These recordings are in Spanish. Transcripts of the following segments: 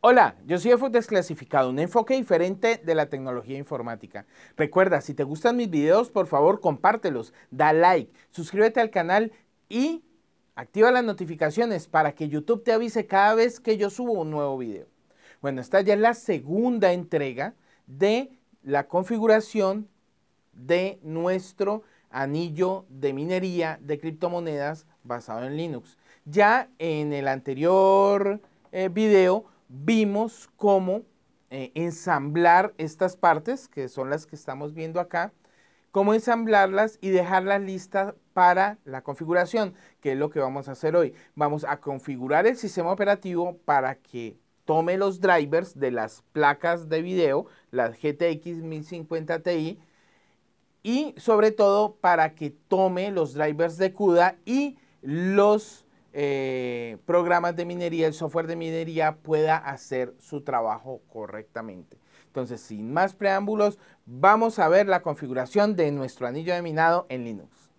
Hola, yo soy Efo Desclasificado, un enfoque diferente de la tecnología informática. Recuerda, si te gustan mis videos, por favor compártelos, da like, suscríbete al canal y activa las notificaciones para que YouTube te avise cada vez que yo subo un nuevo video. Bueno, esta ya es la segunda entrega de la configuración de nuestro anillo de minería de criptomonedas basado en Linux. Ya en el anterior eh, video vimos cómo eh, ensamblar estas partes, que son las que estamos viendo acá, cómo ensamblarlas y dejarlas listas para la configuración, que es lo que vamos a hacer hoy. Vamos a configurar el sistema operativo para que tome los drivers de las placas de video, las GTX 1050 Ti, y sobre todo para que tome los drivers de CUDA y los eh, programas de minería, el software de minería pueda hacer su trabajo correctamente. Entonces, sin más preámbulos, vamos a ver la configuración de nuestro anillo de minado en Linux.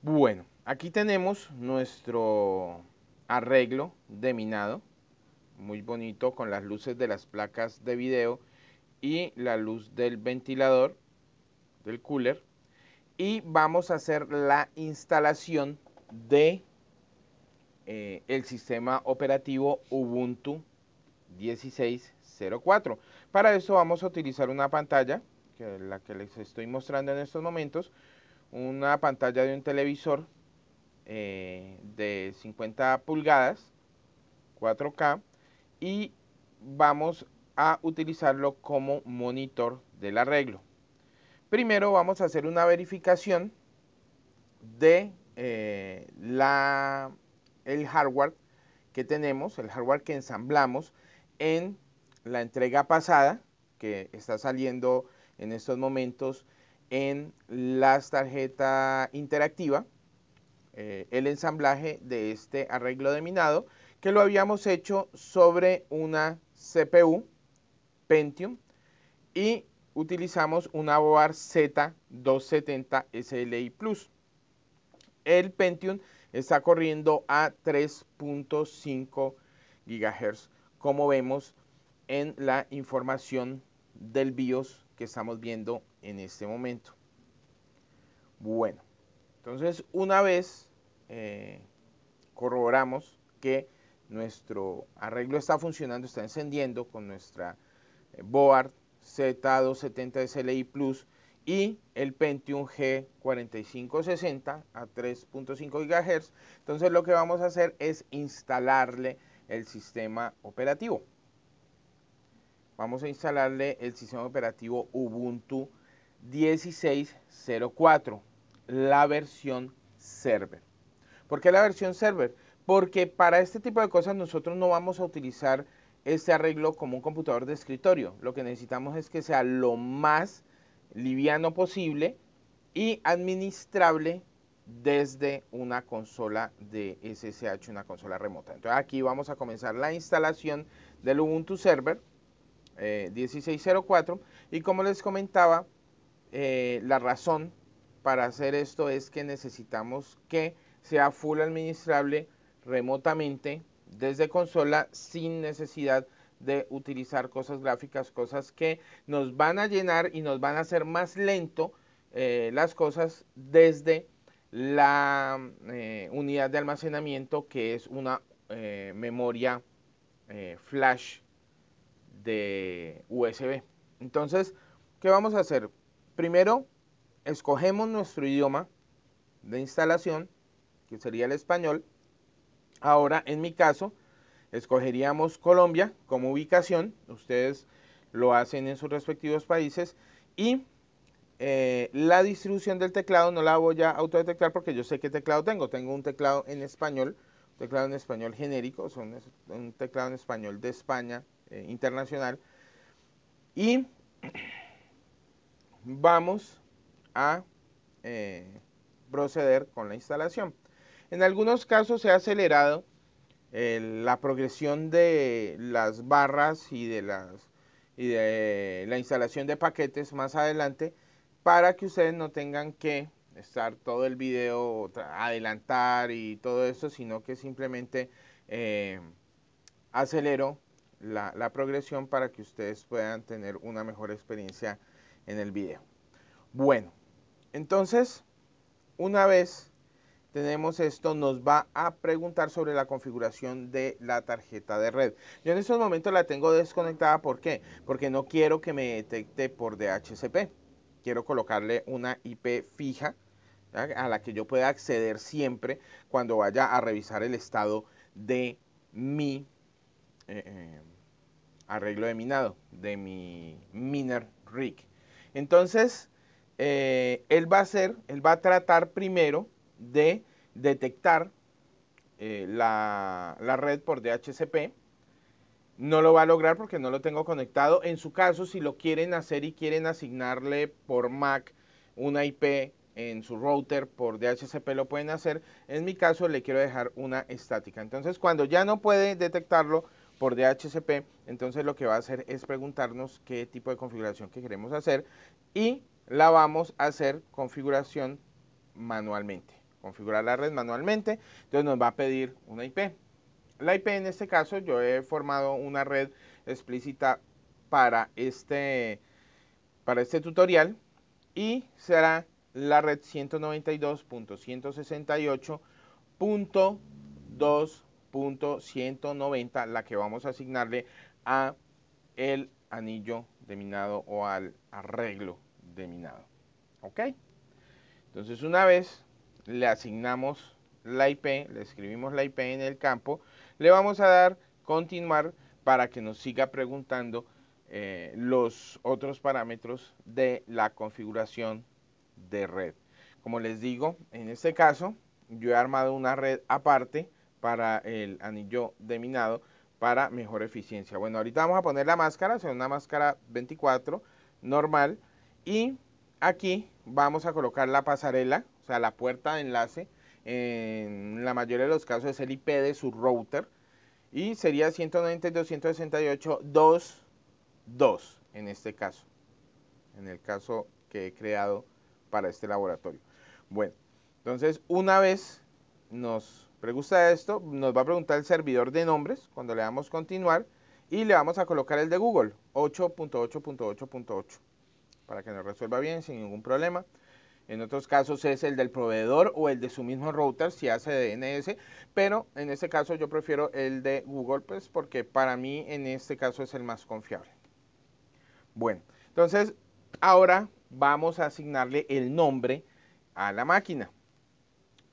Bueno, aquí tenemos nuestro arreglo de minado, muy bonito, con las luces de las placas de video y la luz del ventilador, del cooler. Y vamos a hacer la instalación de eh, el sistema operativo Ubuntu 16.04. Para eso vamos a utilizar una pantalla, que es la que les estoy mostrando en estos momentos, una pantalla de un televisor eh, de 50 pulgadas, 4K, y vamos a utilizarlo como monitor del arreglo. Primero vamos a hacer una verificación de eh, la el hardware que tenemos, el hardware que ensamblamos en la entrega pasada, que está saliendo en estos momentos en las tarjetas interactiva, eh, el ensamblaje de este arreglo de minado, que lo habíamos hecho sobre una CPU Pentium y utilizamos una BOAR Z270 SLI Plus. El Pentium está corriendo a 3.5 GHz, como vemos en la información del BIOS que estamos viendo en este momento. Bueno, entonces una vez eh, corroboramos que nuestro arreglo está funcionando, está encendiendo con nuestra eh, board Z270 SLI Plus y el Pentium G4560 a 3.5 GHz. Entonces lo que vamos a hacer es instalarle el sistema operativo. Vamos a instalarle el sistema operativo Ubuntu 16.04, la versión server. ¿Por qué la versión server? Porque para este tipo de cosas nosotros no vamos a utilizar este arreglo como un computador de escritorio. Lo que necesitamos es que sea lo más liviano posible y administrable desde una consola de SSH, una consola remota. Entonces aquí vamos a comenzar la instalación del Ubuntu Server 16.04 eh, y como les comentaba, eh, la razón para hacer esto es que necesitamos que sea full administrable remotamente desde consola sin necesidad de de utilizar cosas gráficas, cosas que nos van a llenar y nos van a hacer más lento eh, las cosas desde la eh, unidad de almacenamiento que es una eh, memoria flash de USB. Entonces, ¿qué vamos a hacer? Primero, escogemos nuestro idioma de instalación, que sería el español. Ahora, en mi caso, escogeríamos Colombia como ubicación, ustedes lo hacen en sus respectivos países y eh, la distribución del teclado no la voy a autodetectar porque yo sé qué teclado tengo. Tengo un teclado en español, un teclado en español genérico, son un teclado en español de España eh, internacional. Y vamos a eh, proceder con la instalación. En algunos casos se ha acelerado la progresión de las barras y de, las, y de la instalación de paquetes más adelante para que ustedes no tengan que estar todo el video adelantar y todo eso, sino que simplemente eh, acelero la, la, progresión para que ustedes puedan tener una mejor experiencia en el video. Bueno, entonces, una vez tenemos esto, nos va a preguntar sobre la configuración de la tarjeta de red. Yo en estos momentos la tengo desconectada, ¿por qué? Porque no quiero que me detecte por DHCP. Quiero colocarle una IP fija a la que yo pueda acceder siempre cuando vaya a revisar el estado de mi eh, eh, arreglo de minado, de mi miner rig. Entonces, eh, él va a hacer, él va a tratar primero de detectar eh, la, la red por DHCP. No lo va a lograr porque no lo tengo conectado. En su caso, si lo quieren hacer y quieren asignarle por Mac una IP en su router por DHCP lo pueden hacer. En mi caso le quiero dejar una estática. Entonces cuando ya no puede detectarlo por DHCP, entonces lo que va a hacer es preguntarnos qué tipo de configuración que queremos hacer y la vamos a hacer configuración manualmente configurar la red manualmente. Entonces nos va a pedir una IP. La IP en este caso yo he formado una red explícita para este, para este tutorial y será la red 192.168.2.190 la que vamos a asignarle a el anillo de minado o al arreglo de minado. ¿Ok? Entonces una vez le asignamos la IP, le escribimos la IP en el campo, le vamos a dar continuar para que nos siga preguntando eh, los otros parámetros de la configuración de red. Como les digo, en este caso yo he armado una red aparte para el anillo de minado para mejor eficiencia. Bueno, ahorita vamos a poner la máscara, es una máscara 24 normal y aquí vamos a colocar la pasarela sea, la puerta de enlace, en la mayoría de los casos es el IP de su router, y sería 192.168.2.2 en este caso, en el caso que he creado para este laboratorio. Bueno, entonces una vez nos pregunta esto, nos va a preguntar el servidor de nombres cuando le damos continuar y le vamos a colocar el de Google 8.8.8.8 para que nos resuelva bien sin ningún problema. En otros casos es el del proveedor o el de su mismo router si hace DNS, pero en este caso yo prefiero el de Google, pues porque para mí en este caso es el más confiable. Bueno, entonces ahora vamos a asignarle el nombre a la máquina.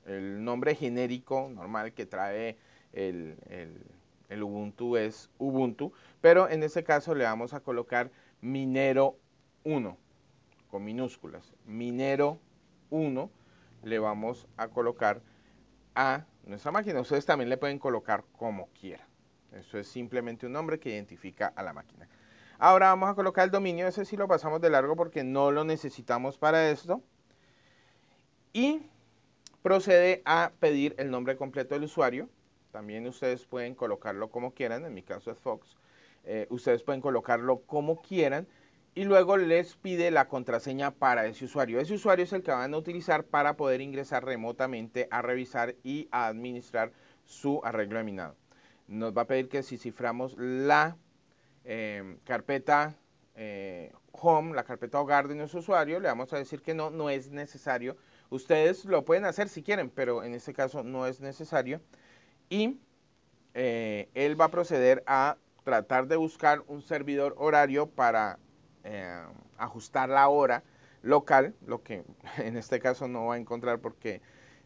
El nombre genérico normal que trae el, el, Ubuntu es Ubuntu, pero en este caso le vamos a colocar Minero 1 con minúsculas. Minero 1 le vamos a colocar a nuestra máquina. Ustedes también le pueden colocar como quieran. Eso es simplemente un nombre que identifica a la máquina. Ahora vamos a colocar el dominio. Ese sí lo pasamos de largo porque no lo necesitamos para esto. Y procede a pedir el nombre completo del usuario. También ustedes pueden colocarlo como quieran. En mi caso es Fox. Eh, ustedes pueden colocarlo como quieran y luego les pide la contraseña para ese usuario. Ese usuario es el que van a utilizar para poder ingresar remotamente a revisar y a administrar su arreglo de minado. Nos va a pedir que si ciframos la eh, carpeta eh, home, la carpeta hogar de nuestro usuario, le vamos a decir que no, no es necesario. Ustedes lo pueden hacer si quieren, pero en este caso no es necesario. Y eh, él va a proceder a tratar de buscar un servidor horario para eh, ajustar la hora local, lo que en este caso no va a encontrar porque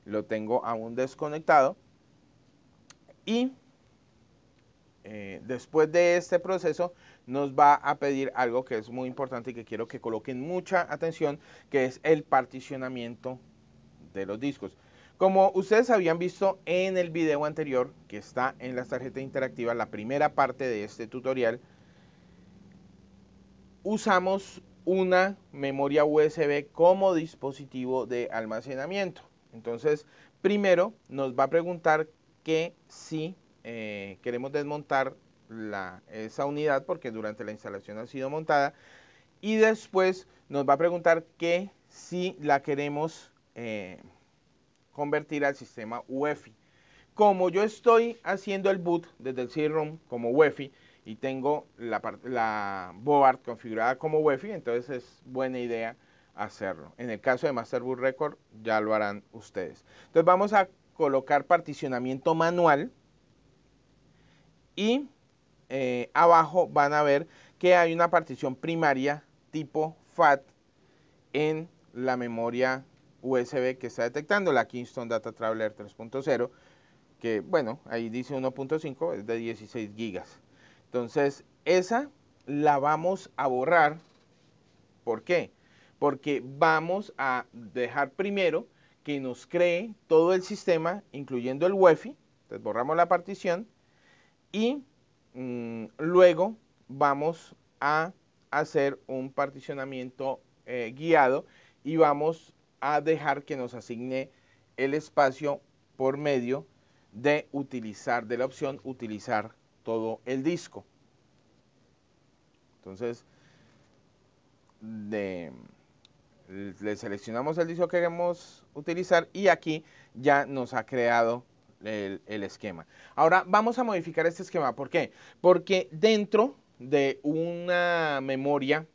lo tengo aún desconectado. Y eh, después de este proceso nos va a pedir algo que es muy importante y que quiero que coloquen mucha atención, que es el particionamiento de los discos. Como ustedes habían visto en el video anterior, que está en la tarjeta interactiva, la primera parte de este tutorial, usamos una memoria USB como dispositivo de almacenamiento. Entonces, primero nos va a preguntar que si eh, queremos desmontar esa unidad porque durante la instalación ha sido montada y después nos va a preguntar que si la queremos eh, convertir al sistema UEFI. Como yo estoy haciendo el boot desde el c como UEFI, y tengo la, la configurada como UEFI, entonces es buena idea hacerlo. En el caso de Master Boot Record ya lo harán ustedes. Entonces vamos a colocar particionamiento manual y eh, abajo van a ver que hay una partición primaria tipo FAT en la memoria USB que está detectando la Kingston Data Traveler 3.0 que bueno, ahí dice 1.5, es de 16 gigas. Entonces, esa la vamos a borrar. ¿Por qué? Porque vamos a dejar primero que nos cree todo el sistema, incluyendo el UEFI. Entonces, borramos la partición y mm, luego vamos a hacer un particionamiento eh, guiado y vamos a dejar que nos asigne el espacio por medio de utilizar, de la opción utilizar todo el disco. Entonces, le seleccionamos el disco que queremos utilizar y aquí ya nos ha creado el, esquema. Ahora vamos a modificar este esquema. ¿Por qué? Porque dentro de una memoria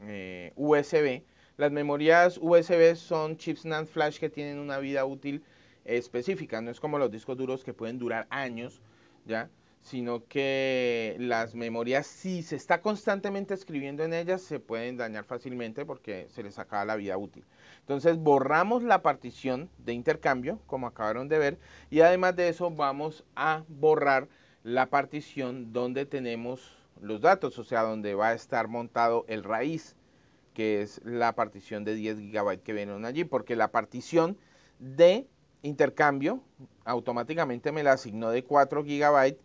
eh, USB, las memorias USB son chips NAND flash que tienen una vida útil específica. No es como los discos duros que pueden durar años, ¿ya? sino que las memorias, si se está constantemente escribiendo en ellas, se pueden dañar fácilmente porque se les acaba la vida útil. Entonces borramos la partición de intercambio, como acabaron de ver, y además de eso vamos a borrar la partición donde tenemos los datos, o sea, donde va a estar montado el raíz, que es la partición de 10 GB que vieron allí, porque la partición de intercambio automáticamente me la asignó de 4 GB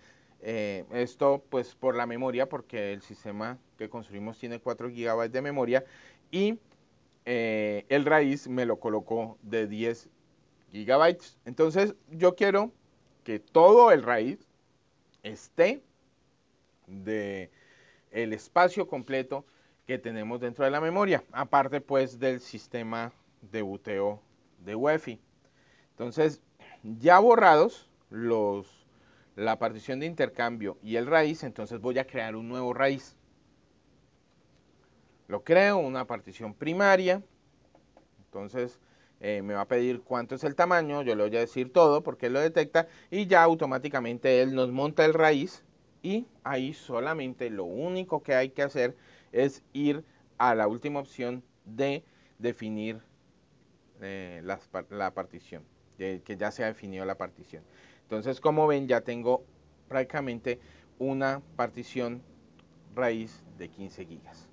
eh, esto pues por la memoria, porque el sistema que construimos tiene 4 GB de memoria y eh, el raíz me lo colocó de 10 GB. Entonces yo quiero que todo el raíz esté de el espacio completo que tenemos dentro de la memoria, aparte pues del sistema de buteo de UEFI. Entonces, ya borrados los la partición de intercambio y el raíz, entonces voy a crear un nuevo raíz. Lo creo, una partición primaria, entonces eh, me va a pedir cuánto es el tamaño, yo le voy a decir todo porque él lo detecta y ya automáticamente él nos monta el raíz y ahí solamente lo único que hay que hacer es ir a la última opción de definir eh, la, partición, que ya se ha definido la partición. Entonces, como ven, ya tengo prácticamente una partición raíz de 15 gigas.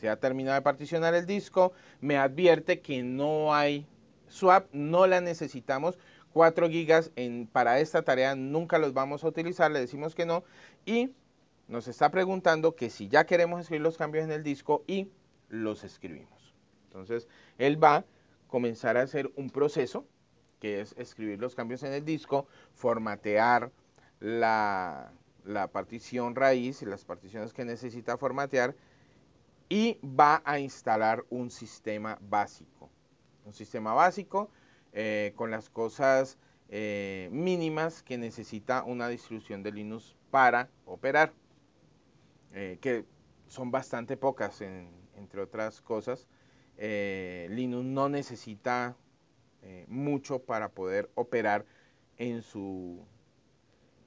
se ha terminado de particionar el disco, me advierte que no hay swap, no la necesitamos. 4 gigas para esta tarea nunca los vamos a utilizar, le decimos que no. Y nos está preguntando que si ya queremos escribir los cambios en el disco y los escribimos. Entonces, él va a comenzar a hacer un proceso que es escribir los cambios en el disco, formatear la, partición raíz y las particiones que necesita formatear y va a instalar un sistema básico. Un sistema básico eh, con las cosas eh, mínimas que necesita una distribución de Linux para operar, eh, que son bastante pocas, entre otras cosas. Linux no necesita eh, mucho para poder operar en su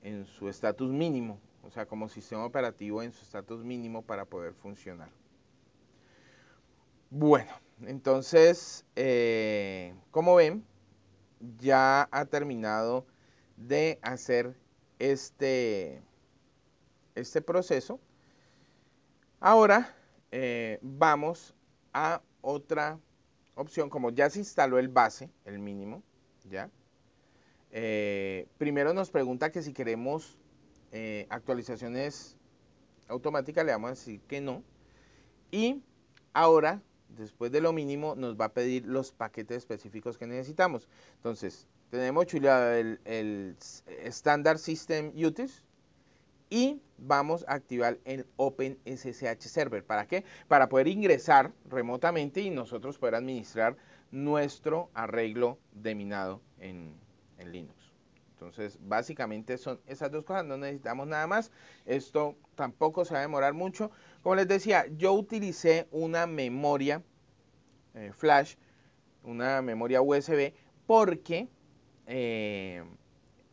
en su estatus mínimo, o sea, como sistema operativo en su estatus mínimo para poder funcionar. Bueno, entonces, eh, como ven, ya ha terminado de hacer este, este proceso. Ahora eh, vamos a otra opción, como ya se instaló el base, el mínimo, ¿ya? Eh, primero nos pregunta que si queremos eh, actualizaciones automáticas, le vamos a decir que no. Y ahora, después de lo mínimo, nos va a pedir los paquetes específicos que necesitamos. Entonces, tenemos el, el Standard System Utils, y vamos a activar el OpenSSH Server. ¿Para qué? Para poder ingresar remotamente y nosotros poder administrar nuestro arreglo de minado en, Linux. Entonces, básicamente son esas dos cosas, no necesitamos nada más. Esto tampoco se va a demorar mucho. Como les decía, yo utilicé una memoria eh, flash, una memoria USB, porque eh,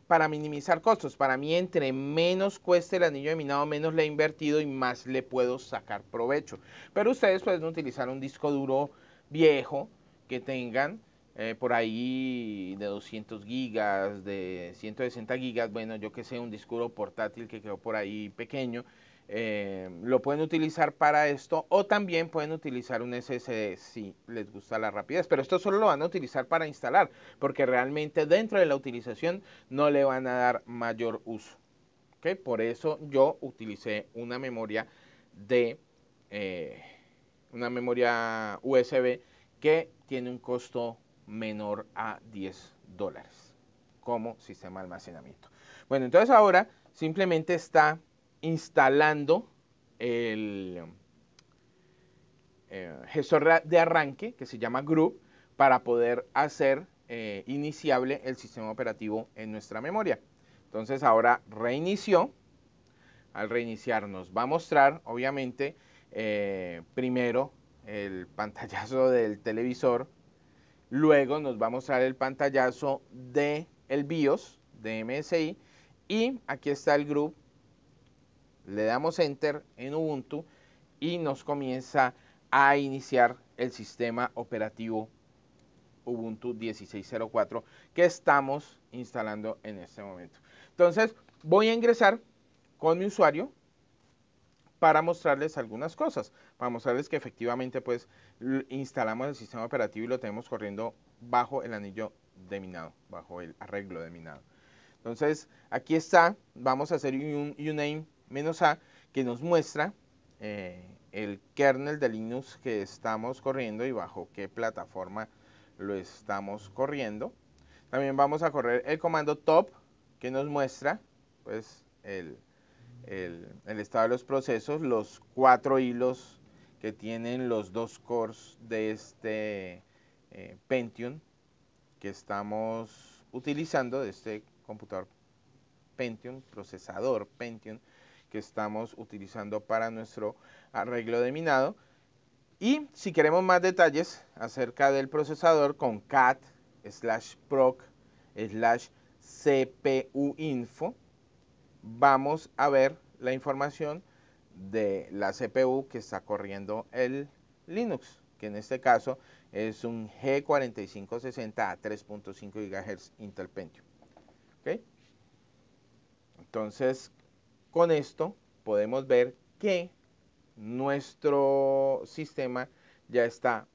para minimizar costos. Para mí, entre menos cueste el anillo de minado, menos le he invertido y más le puedo sacar provecho. Pero ustedes pueden utilizar un disco duro viejo que tengan eh, por ahí de 200 gigas, de 160 gigas, bueno, yo que sé, un disco duro portátil que quedó por ahí pequeño eh, lo pueden utilizar para esto o también pueden utilizar un SSD si les gusta la rapidez, pero esto solo lo van a utilizar para instalar porque realmente dentro de la utilización no le van a dar mayor uso. ¿okay? Por eso yo utilicé una memoria de eh, una memoria USB que tiene un costo menor a 10 dólares como sistema de almacenamiento. Bueno, entonces ahora simplemente está instalando el eh, gestor de arranque que se llama Group para poder hacer eh, iniciable el sistema operativo en nuestra memoria. Entonces ahora reinició. Al reiniciar nos va a mostrar, obviamente, eh, primero el pantallazo del televisor. Luego nos va a mostrar el pantallazo del el BIOS de MSI. Y aquí está el group le damos enter en Ubuntu y nos comienza a iniciar el sistema operativo Ubuntu 16.04 que estamos instalando en este momento. Entonces voy a ingresar con mi usuario para mostrarles algunas cosas, para mostrarles que efectivamente pues instalamos el sistema operativo y lo tenemos corriendo bajo el anillo de minado, bajo el arreglo de minado. Entonces aquí está, vamos a hacer un Uname menos A que nos muestra eh, el kernel de Linux que estamos corriendo y bajo qué plataforma lo estamos corriendo. También vamos a correr el comando top que nos muestra pues, el, estado de los procesos, los cuatro hilos que tienen los dos cores de este eh, Pentium que estamos utilizando, de este computador Pentium, procesador Pentium que estamos utilizando para nuestro arreglo de minado. Y si queremos más detalles acerca del procesador con cat slash proc slash cpu info, vamos a ver la información de la CPU que está corriendo el Linux, que en este caso es un G4560 a 3.5 GHz Intel Pentium. ¿Okay? Entonces, con esto podemos ver que nuestro sistema ya está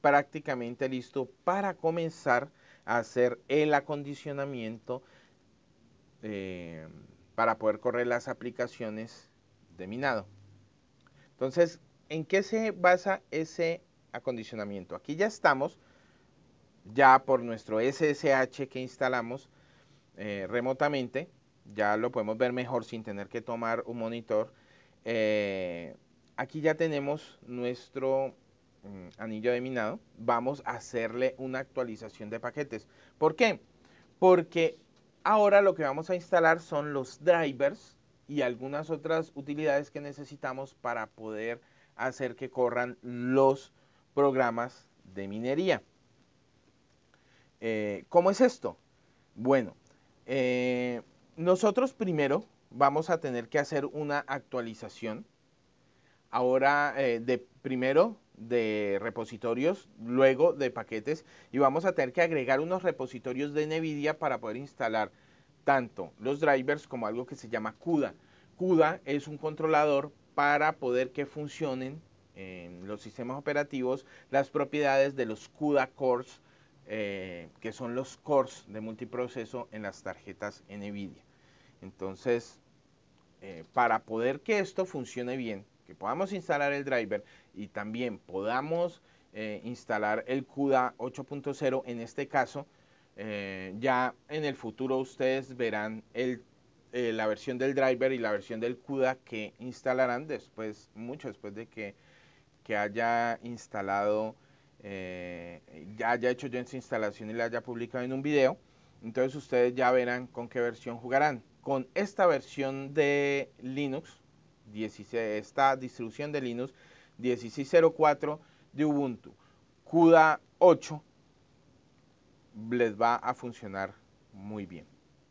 prácticamente listo para comenzar a hacer el acondicionamiento eh, para poder correr las aplicaciones de minado. Entonces, ¿en qué se basa ese acondicionamiento? Aquí ya estamos, ya por nuestro SSH que instalamos eh, remotamente, ya lo podemos ver mejor sin tener que tomar un monitor. Eh, aquí ya tenemos nuestro mm, anillo de minado. Vamos a hacerle una actualización de paquetes. ¿Por qué? Porque ahora lo que vamos a instalar son los drivers y algunas otras utilidades que necesitamos para poder hacer que corran los programas de minería. Eh, ¿Cómo es esto? Bueno, eh, nosotros primero vamos a tener que hacer una actualización ahora eh, de primero de repositorios, luego de paquetes y vamos a tener que agregar unos repositorios de NVIDIA para poder instalar tanto los drivers como algo que se llama CUDA. CUDA es un controlador para poder que funcionen en los sistemas operativos las propiedades de los CUDA cores eh, que son los cores de multiproceso en las tarjetas NVIDIA. Entonces, eh, para poder que esto funcione bien, que podamos instalar el driver y también podamos eh, instalar el CUDA 8.0 en este caso, ya en el futuro ustedes verán la versión del driver y la versión del CUDA que instalarán después, mucho después de que, que haya instalado eh, ya haya hecho yo en su instalación y la haya publicado en un video, entonces ustedes ya verán con qué versión jugarán. Con esta versión de Linux, 16, esta distribución de Linux 16.04 de Ubuntu, CUDA 8, les va a funcionar muy bien.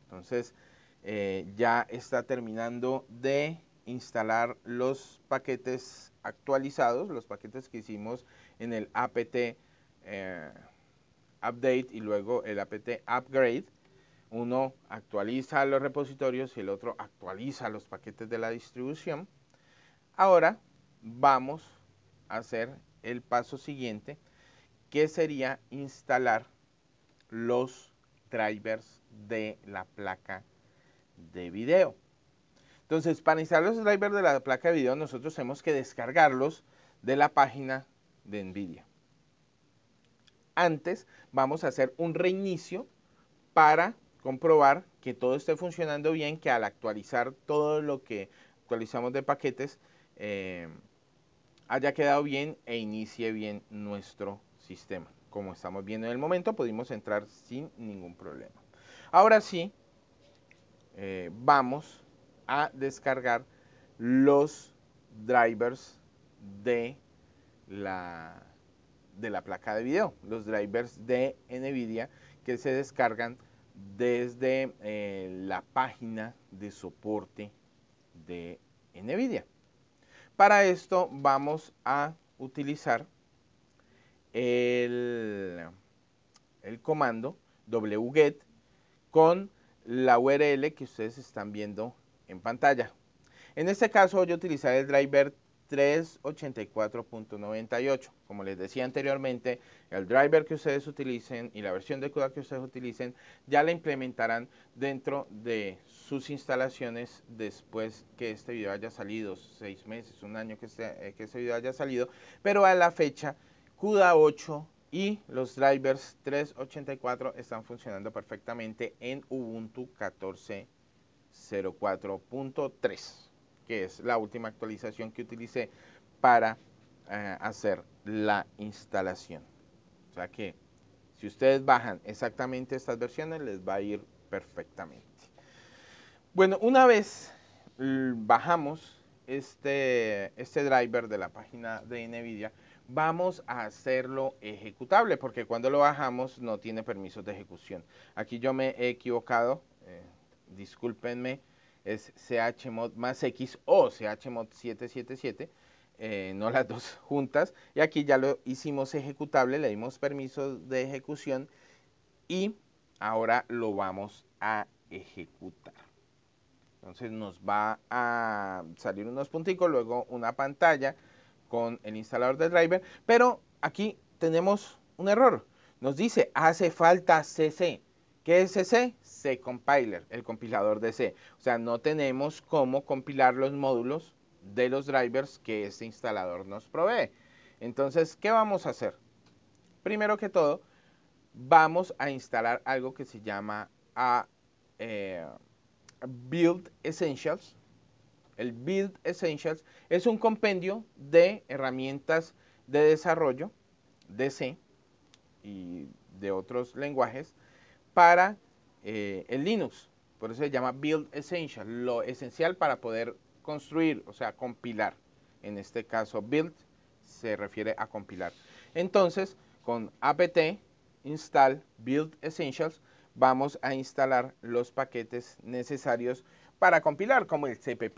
Entonces eh, ya está terminando de instalar los paquetes actualizados, los paquetes que hicimos en el apt eh, update y luego el apt upgrade. Uno actualiza los repositorios y el otro actualiza los paquetes de la distribución. Ahora vamos a hacer el paso siguiente, que sería instalar los drivers de la placa de video. Entonces, para instalar los drivers de la placa de video, nosotros hemos que descargarlos de la página de NVIDIA. Antes vamos a hacer un reinicio para comprobar que todo esté funcionando bien, que al actualizar todo lo que actualizamos de paquetes eh, haya quedado bien e inicie bien nuestro sistema. Como estamos viendo en el momento, pudimos entrar sin ningún problema. Ahora sí, eh, vamos a descargar los drivers de la, de la placa de video, los drivers de NVIDIA que se descargan desde eh, la página de soporte de NVIDIA. Para esto vamos a utilizar el, el comando wget con la URL que ustedes están viendo en pantalla. En este caso voy a utilizar el driver 384.98. Como les decía anteriormente, el driver que ustedes utilicen y la versión de CUDA que ustedes utilicen ya la implementarán dentro de sus instalaciones después que este video haya salido, seis meses, un año que este, eh, este video haya salido, pero a la fecha CUDA 8 y los drivers 384 están funcionando perfectamente en Ubuntu 14.04.3 que es la última actualización que utilicé para eh, hacer la instalación. O sea que si ustedes bajan exactamente estas versiones, les va a ir perfectamente. Bueno, una vez bajamos este, este driver de la página de NVIDIA, vamos a hacerlo ejecutable, porque cuando lo bajamos no tiene permisos de ejecución. Aquí yo me he equivocado, eh, discúlpenme, es chmod más x o chmod 777, eh, no las dos juntas. Y aquí ya lo hicimos ejecutable, le dimos permiso de ejecución y ahora lo vamos a ejecutar. Entonces nos va a salir unos punticos, luego una pantalla con el instalador de driver, pero aquí tenemos un error. Nos dice, hace falta CC. ¿Qué es ese? C Compiler, el compilador de C. O sea, no tenemos cómo compilar los módulos de los drivers que este instalador nos provee. Entonces, ¿qué vamos a hacer? Primero que todo, vamos a instalar algo que se llama a, ah, eh, Build Essentials. El Build Essentials es un compendio de herramientas de desarrollo de C y de otros lenguajes para eh, el Linux. Por eso se llama Build Essential, lo esencial para poder construir, o sea, compilar. En este caso, build se refiere a compilar. Entonces, con apt install build essentials, vamos a instalar los paquetes necesarios para compilar, como el cpp,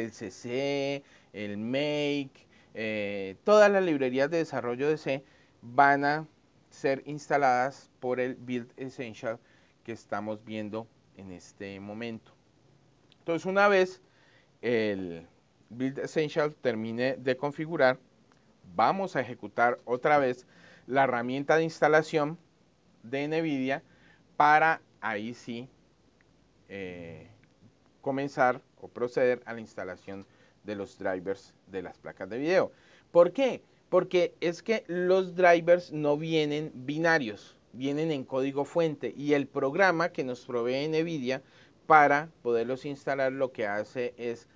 el cc, el make, eh, todas las librerías de desarrollo de C van a ser instaladas por el Build Essential que estamos viendo en este momento. Entonces una vez el Build Essential termine de configurar, vamos a ejecutar otra vez la herramienta de instalación de NVIDIA para ahí sí eh, comenzar o proceder a la instalación de los drivers de las placas de video. ¿Por qué? porque es que los drivers no vienen binarios, vienen en código fuente y el programa que nos provee NVIDIA para poderlos instalar lo que hace es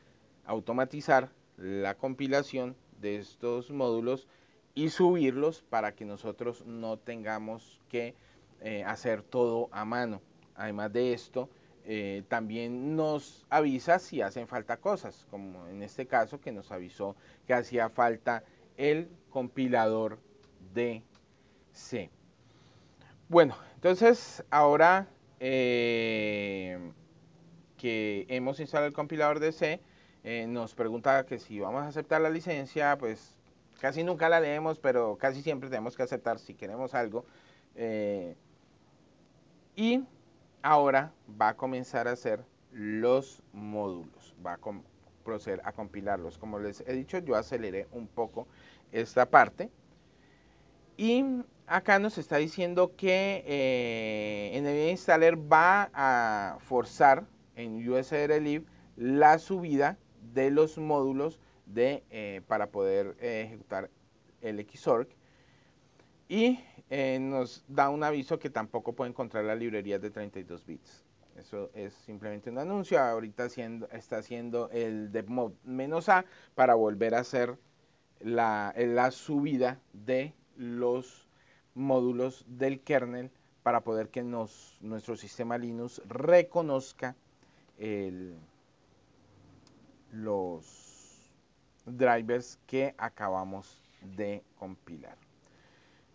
automatizar la compilación de estos módulos y subirlos para que nosotros no tengamos que eh, hacer todo a mano. Además de esto, eh, también nos avisa si hacen falta cosas, como en este caso que nos avisó que hacía falta el compilador de C. Bueno, entonces ahora eh, que hemos instalado el compilador de C, eh, nos pregunta que si vamos a aceptar la licencia, pues casi nunca la leemos, pero casi siempre tenemos que aceptar si queremos algo. Eh, y ahora va a comenzar a hacer los módulos. Va a proceder a compilarlos. Como les he dicho, yo aceleré un poco esta parte. Y acá nos está diciendo que eh, en el Installer va a forzar en USR la subida de los módulos de, eh, para poder eh, ejecutar el Xorg. Y nos da un aviso que tampoco puede encontrar la librería de 32 bits. Eso es simplemente un anuncio. Ahorita está haciendo el DevMod menos A para volver a hacer la, subida de los módulos del kernel para poder que nuestro sistema Linux reconozca los drivers que acabamos de compilar.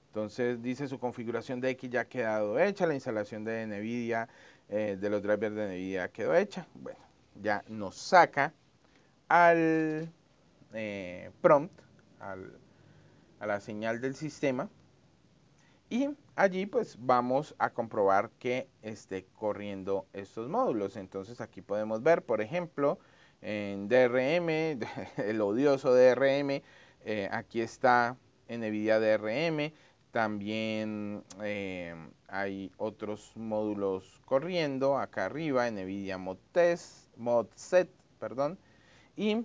Entonces dice su configuración de X ya ha quedado hecha, la instalación de NVIDIA eh, de los drivers de Nvidia quedó hecha. Bueno, ya nos saca al eh, prompt, a la señal del sistema. Y allí pues vamos a comprobar que esté corriendo estos módulos. Entonces aquí podemos ver, por ejemplo, en DRM, el odioso DRM, eh, aquí está NVIDIA DRM, también eh, hay otros módulos corriendo acá arriba en NVIDIA mod set, perdón. Y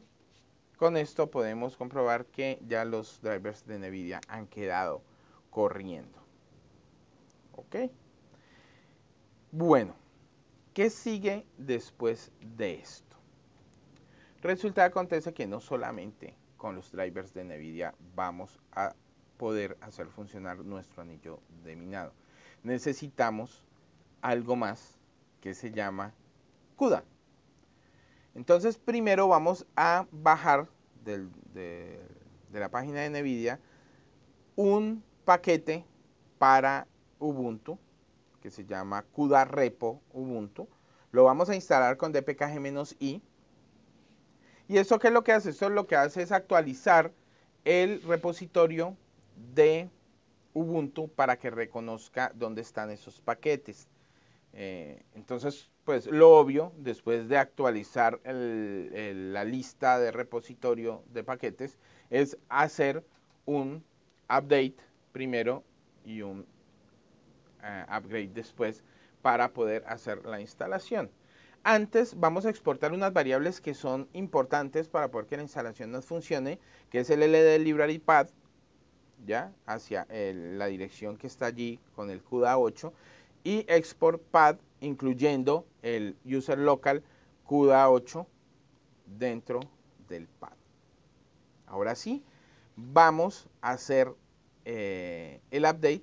con esto podemos comprobar que ya los drivers de NVIDIA han quedado corriendo. ¿Ok? Bueno, ¿qué sigue después de esto? Resulta acontece que no solamente con los drivers de NVIDIA vamos a poder hacer funcionar nuestro anillo de minado. Necesitamos algo más que se llama CUDA. Entonces primero vamos a bajar de, de la página de NVIDIA un paquete para Ubuntu que se llama CUDA Repo Ubuntu. Lo vamos a instalar con dpkg-i. ¿Y eso qué es lo que hace? Esto lo que hace es actualizar el repositorio de Ubuntu para que reconozca dónde están esos paquetes. Eh, entonces, pues lo obvio, después de actualizar la lista de repositorio de paquetes, es hacer un update primero y un eh, upgrade después para poder hacer la instalación. Antes vamos a exportar unas variables que son importantes para poder que la instalación nos funcione, que es el LD ya hacia la dirección que está allí con el CUDA 8 y export pad incluyendo el user local CUDA 8 dentro del pad. Ahora sí, vamos a hacer eh, el update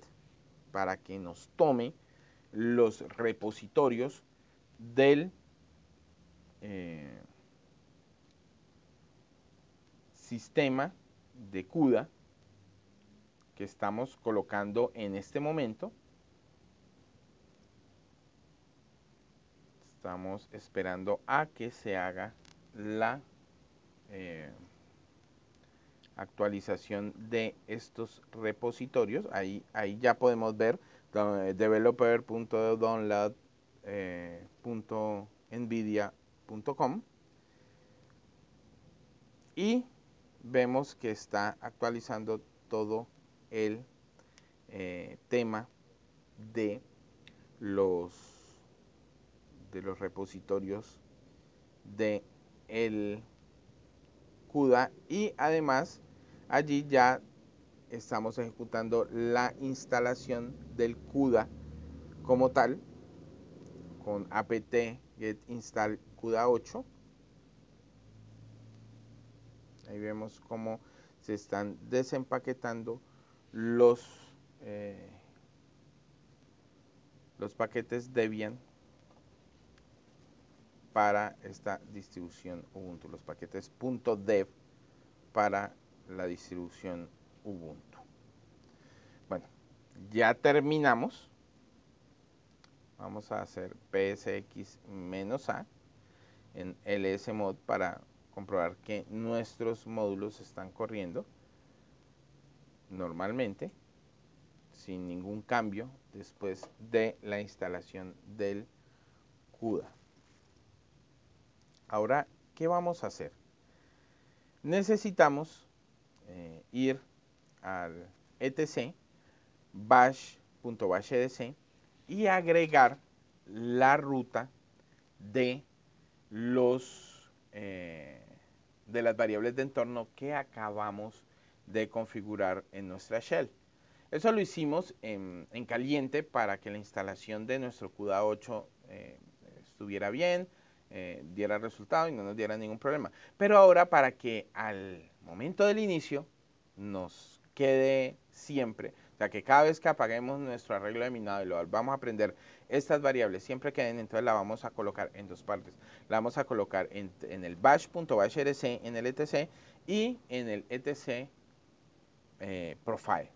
para que nos tome los repositorios del eh, sistema de CUDA que estamos colocando en este momento. Estamos esperando a que se haga la eh, actualización de estos repositorios. Ahí, ahí ya podemos ver developer.download.nvidia.com eh, y vemos que está actualizando todo el eh, tema de los de los repositorios de el CUDA y además allí ya estamos ejecutando la instalación del CUDA como tal con apt get install CUDA 8 ahí vemos cómo se están desempaquetando eh, los, paquetes Debian para esta distribución Ubuntu, los paquetes .dev para la distribución Ubuntu. Bueno, ya terminamos. Vamos a hacer psx-a en lsmod para comprobar que nuestros módulos están corriendo normalmente, sin ningún cambio, después de la instalación del CUDA. Ahora, ¿qué vamos a hacer? Necesitamos eh, ir al etc e y agregar la ruta de los eh, de las variables de entorno que acabamos de configurar en nuestra shell. Eso lo hicimos en, caliente para que la instalación de nuestro CUDA 8 eh, estuviera bien, eh, diera resultado y no nos diera ningún problema. Pero ahora para que al momento del inicio nos quede siempre, o sea que cada vez que apaguemos nuestro arreglo de minado y lo vamos a aprender, estas variables siempre queden, entonces la vamos a colocar en dos partes. La vamos a colocar en, en el bash.bashrc en el etc y en el etc eh, profile.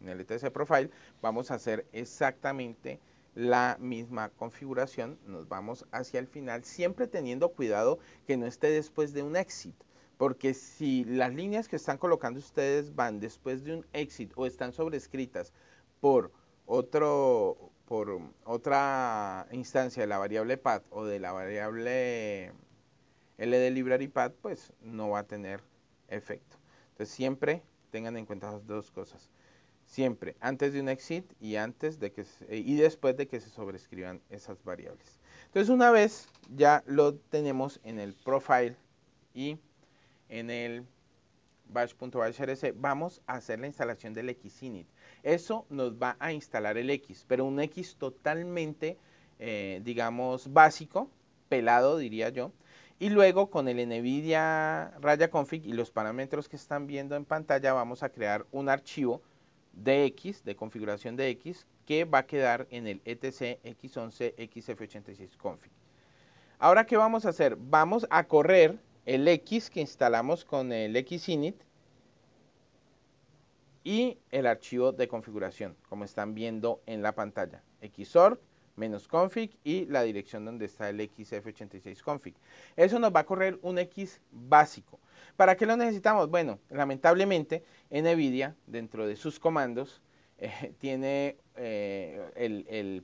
En el ETC Profile vamos a hacer exactamente la misma configuración. Nos vamos hacia el final, siempre teniendo cuidado que no esté después de un exit. Porque si las líneas que están colocando ustedes van después de un exit o están sobrescritas por otro por otra instancia de la variable path o de la variable LD library pues no va a tener efecto. Entonces siempre tengan en cuenta las dos cosas. Siempre antes de un exit y, antes de que, eh, y después de que se sobrescriban esas variables. Entonces una vez ya lo tenemos en el profile y en el bash.bashrc vamos a hacer la instalación del xinit. Eso nos va a instalar el x, pero un x totalmente, eh, digamos, básico, pelado diría yo, y luego con el NVIDIA Raya Config y los parámetros que están viendo en pantalla vamos a crear un archivo de X, de configuración de X, que va a quedar en el etc x11 xf86 config. Ahora, ¿qué vamos a hacer? Vamos a correr el X que instalamos con el xinit y el archivo de configuración, como están viendo en la pantalla. xorg menos config y la dirección donde está el xf86 config. Eso nos va a correr un X básico. ¿Para qué lo necesitamos? Bueno, lamentablemente NVIDIA dentro de sus comandos eh, tiene eh, el, el,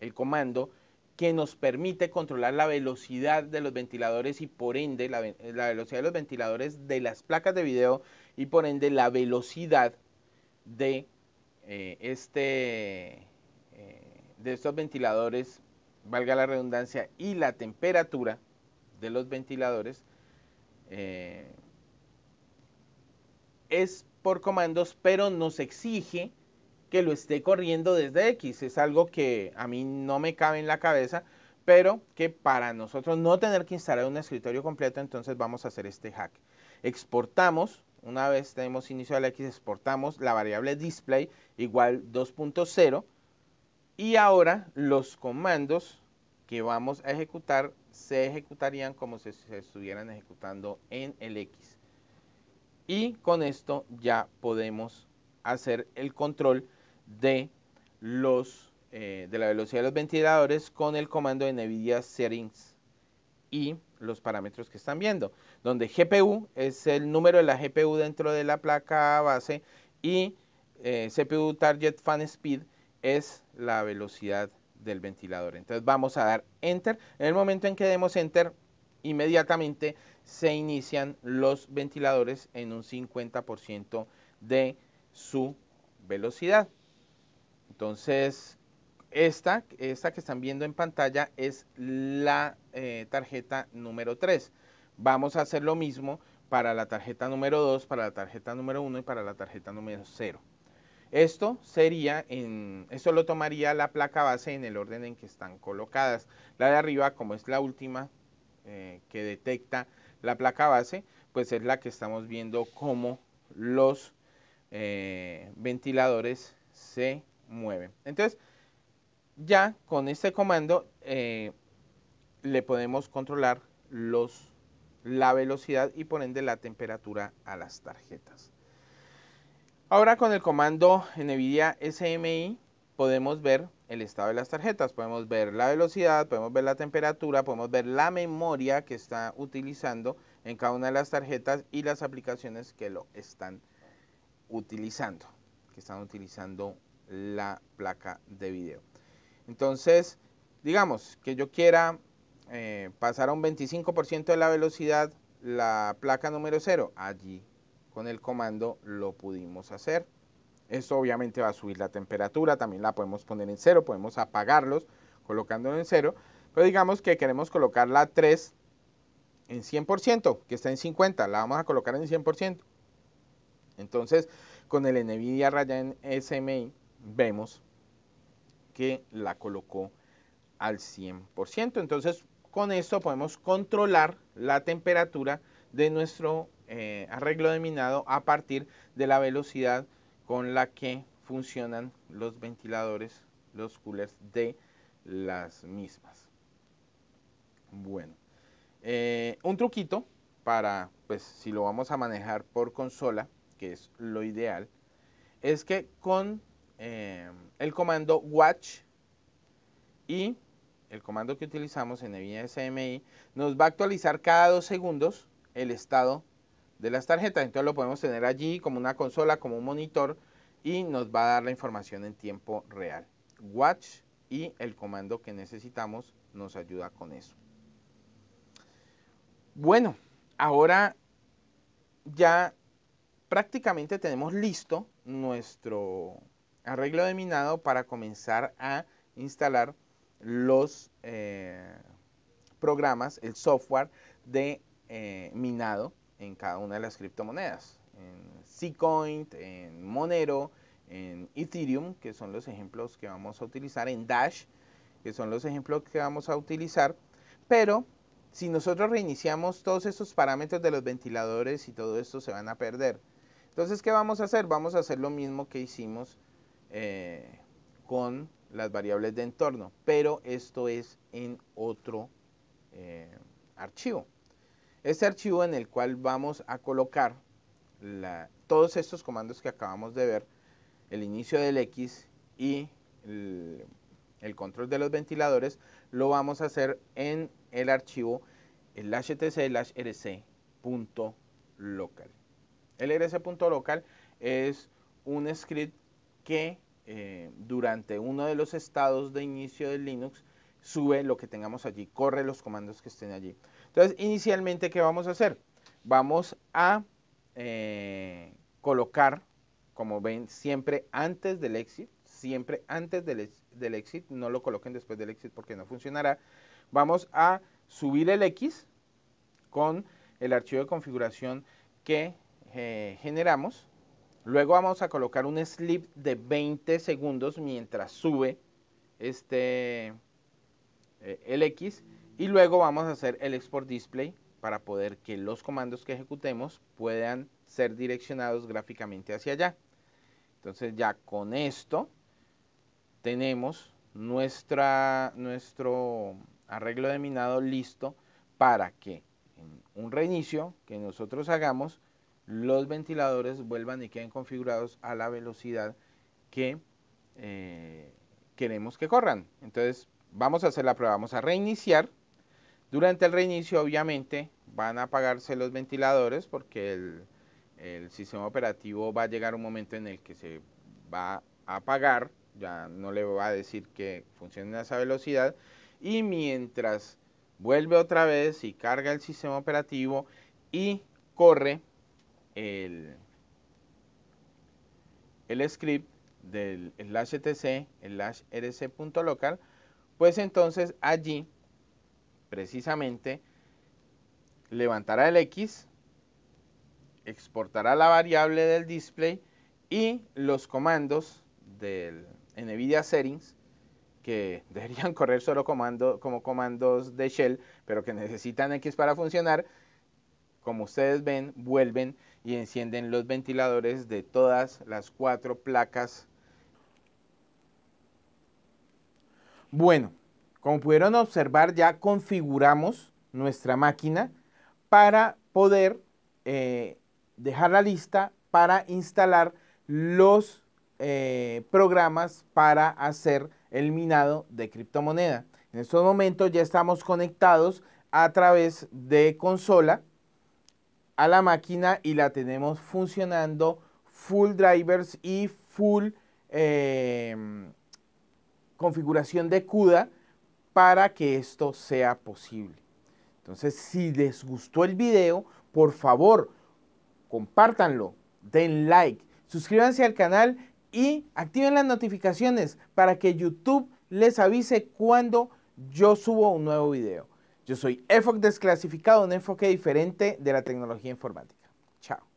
el, comando que nos permite controlar la velocidad de los ventiladores y por ende la, velocidad de los ventiladores de las placas de video y por ende la velocidad de eh, este de estos ventiladores, valga la redundancia, y la temperatura de los ventiladores eh, es por comandos, pero nos exige que lo esté corriendo desde X. Es algo que a mí no me cabe en la cabeza, pero que para nosotros no tener que instalar un escritorio completo, entonces vamos a hacer este hack. Exportamos, una vez tenemos inicio X, exportamos la variable display igual 2.0 y ahora los comandos que vamos a ejecutar se ejecutarían como si se estuvieran ejecutando en el X. Y con esto ya podemos hacer el control de, los, eh, de la velocidad de los ventiladores con el comando de NVIDIA Settings y los parámetros que están viendo, donde GPU es el número de la GPU dentro de la placa base y eh, CPU Target Fan Speed es la velocidad del ventilador. Entonces vamos a dar Enter. En el momento en que demos Enter, inmediatamente se inician los ventiladores en un 50% de su velocidad. Entonces, esta, esta que están viendo en pantalla es la eh, tarjeta número 3. Vamos a hacer lo mismo para la tarjeta número 2, para la tarjeta número 1 y para la tarjeta número 0. Esto sería en, lo tomaría la placa base en el orden en que están colocadas. La de arriba, como es la última eh, que detecta la placa base, pues es la que estamos viendo cómo los eh, ventiladores se mueven. Entonces, ya con este comando eh, le podemos controlar los, la velocidad y ponerle la temperatura a las tarjetas. Ahora con el comando NVIDIA SMI podemos ver el estado de las tarjetas, podemos ver la velocidad, podemos ver la temperatura, podemos ver la memoria que está utilizando en cada una de las tarjetas y las aplicaciones que lo están utilizando, que están utilizando la placa de video. Entonces, digamos que yo quiera eh, pasar a un 25% de la velocidad la placa número 0, allí con el comando lo pudimos hacer. Esto obviamente va a subir la temperatura, también la podemos poner en cero, podemos apagarlos colocándolo en cero, pero digamos que queremos colocar la 3 en 100%, que está en 50, la vamos a colocar en 100%. Entonces, con el NVIDIA Rayan SMI vemos que la colocó al 100%. Entonces, con esto podemos controlar la temperatura de nuestro eh, arreglo de minado a partir de la velocidad con la que funcionan los ventiladores, los coolers de las mismas. Bueno, eh, un truquito para, pues si lo vamos a manejar por consola, que es lo ideal, es que con eh, el comando watch y el comando que utilizamos en nvmi SMI nos va a actualizar cada dos segundos el estado de las tarjetas. Entonces lo podemos tener allí como una consola, como un monitor y nos va a dar la información en tiempo real. Watch y el comando que necesitamos nos ayuda con eso. Bueno, ahora ya prácticamente tenemos listo nuestro arreglo de minado para comenzar a instalar los eh, programas, el software de eh, minado en cada una de las criptomonedas. En Ccoin, en Monero, en Ethereum, que son los ejemplos que vamos a utilizar, en Dash, que son los ejemplos que vamos a utilizar. Pero si nosotros reiniciamos todos estos parámetros de los ventiladores y todo esto se van a perder. Entonces, ¿qué vamos a hacer? Vamos a hacer lo mismo que hicimos eh, con las variables de entorno, pero esto es en otro eh, archivo. Este archivo en el cual vamos a colocar todos estos comandos que acabamos de ver, el inicio del X y el, control de los ventiladores, lo vamos a hacer en el archivo el htc El rc.local es un script que eh, durante uno de los estados de inicio de Linux sube lo que tengamos allí, corre los comandos que estén allí. Entonces, inicialmente, ¿qué vamos a hacer? Vamos a eh, colocar, como ven, siempre antes del exit, siempre antes del, exit, no lo coloquen después del exit porque no funcionará. Vamos a subir el X con el archivo de configuración que eh, generamos. Luego vamos a colocar un slip de 20 segundos mientras sube este eh, el X y luego vamos a hacer el export display para poder que los comandos que ejecutemos puedan ser direccionados gráficamente hacia allá. Entonces ya con esto tenemos nuestra, nuestro arreglo de minado listo para que en un reinicio que nosotros hagamos, los ventiladores vuelvan y queden configurados a la velocidad que eh, queremos que corran. Entonces vamos a hacer la prueba, vamos a reiniciar durante el reinicio, obviamente, van a apagarse los ventiladores porque el, sistema operativo va a llegar un momento en el que se va a apagar, ya no le va a decir que funcione a esa velocidad, y mientras vuelve otra vez y carga el sistema operativo y corre el, script del slash etc, slash rc.local, pues entonces allí precisamente levantará el X, exportará la variable del display y los comandos del NVIDIA Settings que deberían correr solo como comandos de shell, pero que necesitan X para funcionar, como ustedes ven, vuelven y encienden los ventiladores de todas las cuatro placas. Bueno, como pudieron observar, ya configuramos nuestra máquina para poder eh, dejar la lista para instalar los eh, programas para hacer el minado de criptomoneda. En estos momentos ya estamos conectados a través de consola a la máquina y la tenemos funcionando full drivers y full eh, configuración de CUDA para que esto sea posible. Entonces, si les gustó el video, por favor, compártanlo, den like, suscríbanse al canal y activen las notificaciones para que YouTube les avise cuando yo subo un nuevo video. Yo soy EFOC Desclasificado, un enfoque diferente de la tecnología informática. Chao.